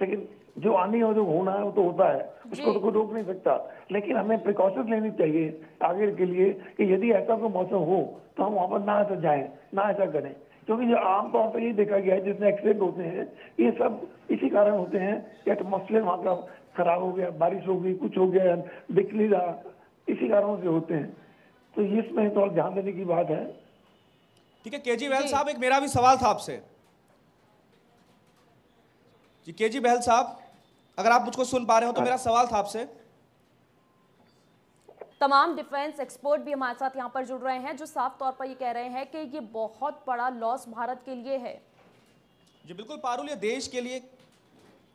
लेकिन जो आनी हो जो होना है वो तो होता है उसको तो कोई रोक नहीं सकता लेकिन हमें प्रिकॉशन लेनी चाहिए आगे के लिए कि यदि ऐसा कोई मौसम हो तो हम वहाँ पर ना ऐसा जाए ना ऐसा करें क्योंकि जो आमतौर पर ये देखा गया है जितने एक्सीडेंट होते हैं ये सब इसी कारण होते हैं कि एटमोस्फेयर वहाँ का खराब हो गया बारिश हो गई कुछ हो गया दिख नहीं रहा इसी कारणों से होते हैं तो इसमें थोड़ा तो ध्यान देने की बात है ठीक है के जी साहब एक मेरा भी सवाल था आपसे जी के जी बहल साहब अगर आप मुझको सुन पा रहे हो तो हाँ। मेरा सवाल था आपसे तमाम डिफेंस एक्सपर्ट भी हमारे साथ यहाँ पर जुड़ रहे हैं जो साफ तौर पर ये कह रहे हैं कि ये बहुत बड़ा लॉस भारत के लिए है जी बिल्कुल पारुल ये देश के लिए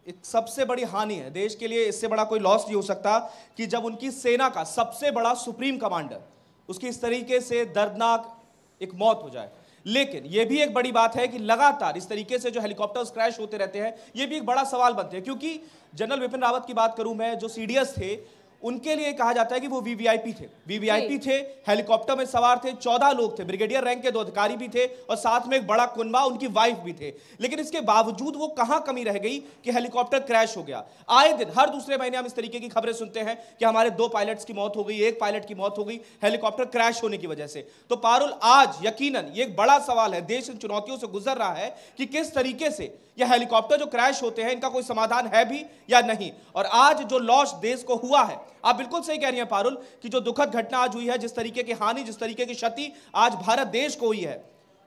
एक सबसे बड़ी हानि है देश के लिए इससे बड़ा कोई लॉस नहीं हो सकता कि जब उनकी सेना का सबसे बड़ा सुप्रीम कमांडर उसकी इस तरीके से दर्दनाक एक मौत हो जाए लेकिन यह भी एक बड़ी बात है कि लगातार इस तरीके से जो हेलीकॉप्टर्स क्रैश होते रहते हैं यह भी एक बड़ा सवाल बनते हैं क्योंकि जनरल विपिन रावत की बात करूं मैं जो सीडीएस थे उनके लिए कहा जाता है कि वो वीवीआईपी थे वीवीआईपी थे हेलीकॉप्टर में सवार थे चौदह लोग थे ब्रिगेडियर रैंक के दो अधिकारी भी थे और साथ में एक बड़ा कुनबा उनकी वाइफ भी थे लेकिन इसके बावजूद वो कहां कमी रह गई कि हेलीकॉप्टर क्रैश हो गया आए दिन हर दूसरे महीने हम इस तरीके की खबरें सुनते हैं कि हमारे दो पायलट्स की मौत हो गई एक पायलट की मौत हो गई हेलीकॉप्टर क्रैश होने की वजह से तो पारुल आज यकीन एक बड़ा सवाल है देश इन चुनौतियों से गुजर रहा है कि किस तरीके से यह हेलीकॉप्टर जो क्रैश होते हैं इनका कोई समाधान है भी या नहीं और आज जो लॉस देश को हुआ है आप बिल्कुल सही कह रही हैं पारुल कि जो दुखद घटना आज हुई है जिस तरीके की हानि जिस तरीके की क्षति आज भारत देश को हुई है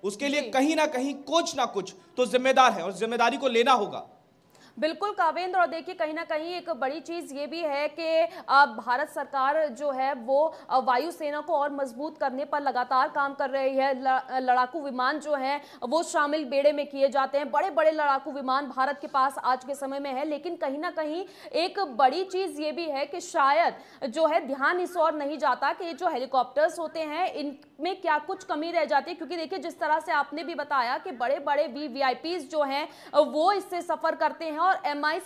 उसके लिए कहीं ना कहीं कुछ ना कुछ तो जिम्मेदार है और जिम्मेदारी को लेना होगा बिल्कुल कावेंद्र और देखिए कहीं ना कहीं एक बड़ी चीज़ ये भी है कि भारत सरकार जो है वो वायुसेना को और मजबूत करने पर लगातार काम कर रही है लड़ाकू विमान जो हैं वो शामिल बेड़े में किए जाते हैं बड़े बड़े लड़ाकू विमान भारत के पास आज के समय में है लेकिन कहीं ना कहीं एक बड़ी चीज़ ये भी है कि शायद जो है ध्यान इस और नहीं जाता कि जो हेलीकॉप्टर्स होते हैं इन में क्या कुछ कमी रह जाती है क्योंकि देखिए जिस तरह से आपने भी बताया कि बड़े बड़े वी वी जो हैं वो इससे सफ़र करते हैं और एम आई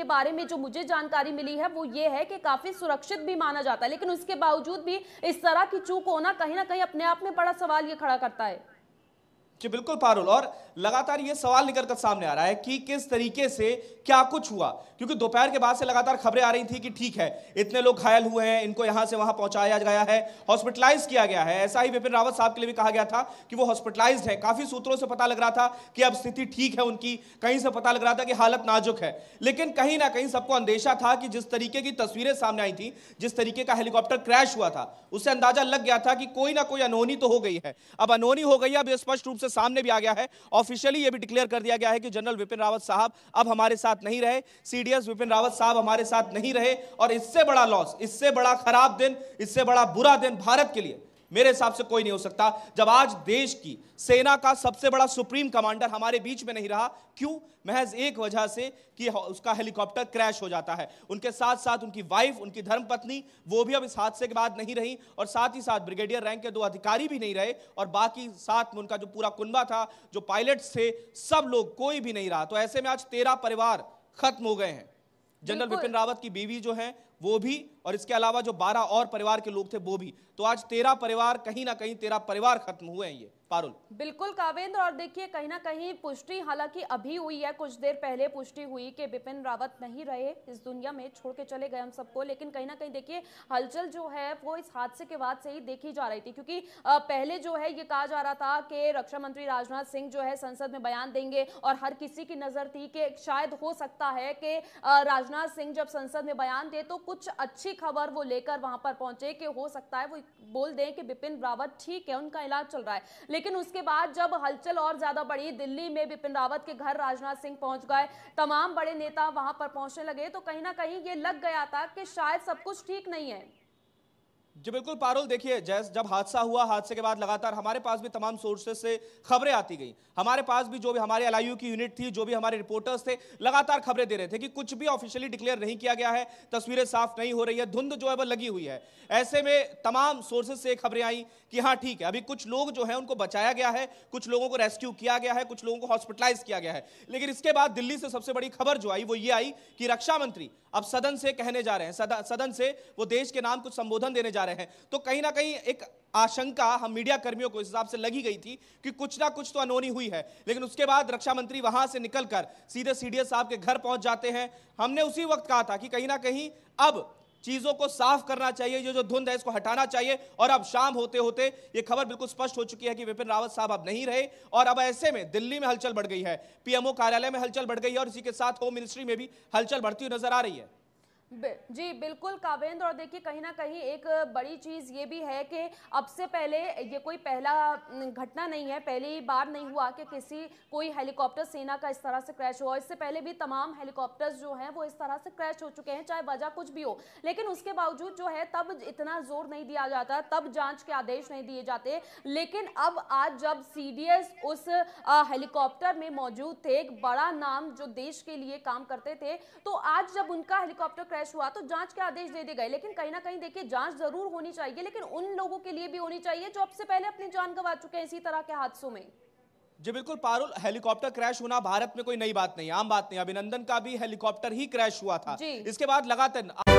के बारे में जो मुझे जानकारी मिली है वो ये है कि काफ़ी सुरक्षित भी माना जाता है लेकिन उसके बावजूद भी इस तरह की चूक होना कहीं ना कहीं अपने आप में बड़ा सवाल ये खड़ा करता है जी बिल्कुल पारुल और लगातार ये सवाल निकल कर सामने आ रहा है कि किस तरीके से क्या कुछ हुआ क्योंकि दोपहर के बाद से लगातार खबरें आ रही थी कि ठीक है इतने लोग घायल हुए हैं इनको यहाँ से वहाँ पहुँचाया गया है हॉस्पिटलाइज किया गया है ऐसा ही विपिन रावत साहब के लिए भी कहा गया था कि वो हॉस्पिटलाइज है काफ़ी सूत्रों से पता लग रहा था कि अब स्थिति ठीक है उनकी कहीं से पता लग रहा था कि हालत नाजुक है लेकिन कहीं ना कहीं सबको अंदेशा था कि जिस तरीके की तस्वीरें सामने आई थी जिस तरीके का हेलीकॉप्टर क्रैश हुआ था उससे अंदाजा लग गया था कि कोई ना कोई अनहोनी तो हो गई है अब अनहोनी हो गई अब स्पष्ट रूप से सामने भी आ गया है ऑफिशियली ये भी डिक्लेयर कर दिया गया है कि जनरल विपिन रावत साहब अब हमारे साथ नहीं रहे सीडीएस विपिन रावत साहब हमारे साथ नहीं रहे और इससे बड़ा लॉस इससे बड़ा खराब दिन इससे बड़ा बुरा दिन भारत के लिए मेरे हिसाब से कोई नहीं हो सकता जब आज देश की सेना का सबसे बड़ा सुप्रीम कमांडर हमारे बीच में नहीं रहा क्यों महज एक वजह से कि उसका हेलीकॉप्टर क्रैश हो जाता है उनके साथ साथ उनकी वाइफ उनकी धर्मपत्नी वो भी अब इस हादसे के बाद नहीं रही और साथ ही साथ ब्रिगेडियर रैंक के दो अधिकारी भी नहीं रहे और बाकी साथ में उनका जो पूरा कुनबा था जो पायलट थे सब लोग कोई भी नहीं रहा तो ऐसे में आज तेरह परिवार खत्म हो गए हैं जनरल बिपिन रावत की बीवी जो है वो भी और इसके अलावा जो बारह और परिवार के लोग थे वो भी तो आज तेरह परिवार कहीं ना कहीं तेरह परिवार खत्म हुए हैं ये पारुल बिल्कुल कावेंद्र और देखिए कहीं ना कहीं पुष्टि हालांकि अभी हुई है कुछ देर पहले पुष्टि हुई कि बिपिन रावत नहीं रहे इस दुनिया में छोड़ के चले गए हम सबको लेकिन कहीं ना कहीं देखिए हलचल जो है वो इस हादसे के बाद से ही देखी जा रही थी क्योंकि पहले जो है ये कहा जा रहा था कि रक्षा मंत्री राजनाथ सिंह जो है संसद में बयान देंगे और हर किसी की नजर थी कि शायद हो सकता है कि राजनाथ सिंह जब संसद में बयान दे तो कुछ अच्छी खबर वो लेकर वहां पर पहुंचे कि हो सकता है वो बोल दें कि बिपिन रावत ठीक है उनका इलाज चल रहा है लेकिन उसके बाद जब हलचल और ज्यादा बढ़ी दिल्ली में बिपिन रावत के घर राजनाथ सिंह पहुंच गए तमाम बड़े नेता वहां पर पहुंचने लगे तो कहीं ना कहीं ये लग गया था कि शायद सब कुछ ठीक नहीं है जी बिल्कुल पारुल देखिए जैस जब हादसा हुआ हादसे के बाद लगातार हमारे पास भी तमाम सोर्सेज से खबरें आती गई हमारे पास भी जो भी हमारे एल की यूनिट थी जो भी हमारे रिपोर्टर्स थे लगातार खबरें दे रहे थे कि कुछ भी ऑफिशियली डिक्लेयर नहीं किया गया है तस्वीरें साफ नहीं हो रही है धुंध जो है वह लगी हुई है ऐसे में तमाम सोर्सेज से खबरें आई कि हाँ ठीक है अभी कुछ लोग जो है उनको बचाया गया है कुछ लोगों को रेस्क्यू किया गया है कुछ लोगों को हॉस्पिटलाइज किया गया है लेकिन इसके बाद दिल्ली से सबसे बड़ी खबर जो आई वो ये आई कि रक्षा मंत्री अब सदन से कहने जा रहे हैं सदन से वो देश के नाम कुछ संबोधन देने जा रहे हैं रहे हैं तो कहीं ना कहीं एक आशंका हम मीडिया कर्मियों को इस हिसाब से लगी गई थी कि कुछ ना कुछ तो अनोनी हुई है लेकिन उसके बाद रक्षा मंत्री वहां से निकलकर सीधे सीडीएस साहब के घर पहुंच जाते हैं हमने उसी वक्त कहा था कि कहीं ना कहीं अब चीजों को साफ करना चाहिए जो जो धुंध है इसको हटाना चाहिए और अब शाम होते होते ये खबर बिल्कुल स्पष्ट हो चुकी है कि विपिन रावत साहब अब नहीं रहे और अब ऐसे में दिल्ली में हलचल बढ़ गई है पीएमओ कार्यालय में हलचल बढ़ गई है और इसी के साथ होम मिनिस्ट्री में भी हलचल बढ़ती हुई नजर आ रही है जी बिल्कुल कावेंद्र और देखिए कहीं ना कहीं एक बड़ी चीज़ ये भी है कि अब से पहले ये कोई पहला घटना नहीं है पहली बार नहीं हुआ कि किसी कोई हेलीकॉप्टर सेना का इस तरह से क्रैश हुआ इससे पहले भी तमाम हेलीकॉप्टर्स जो हैं वो इस तरह से क्रैश हो चुके हैं चाहे वजह कुछ भी हो लेकिन उसके बावजूद जो है तब इतना जोर नहीं दिया जाता तब जाँच के आदेश नहीं दिए जाते लेकिन अब आज जब सी उस हेलीकॉप्टर में मौजूद थे एक बड़ा नाम जो देश के लिए काम करते थे तो आज जब उनका हेलीकॉप्टर क्रैश हुआ तो जांच के आदेश दे दिए गए लेकिन कहीं ना कहीं देखिए जांच जरूर होनी चाहिए लेकिन उन लोगों के लिए भी होनी चाहिए जो आपसे पहले अपनी जान गंवा चुके हैं इसी तरह के हादसों में जी बिल्कुल पारुल हेलीकॉप्टर क्रैश होना भारत में कोई नई बात नहीं आम बात नहीं अभिनंदन का भी हेलीकॉप्टर ही क्रैश हुआ था इसके बाद लगातार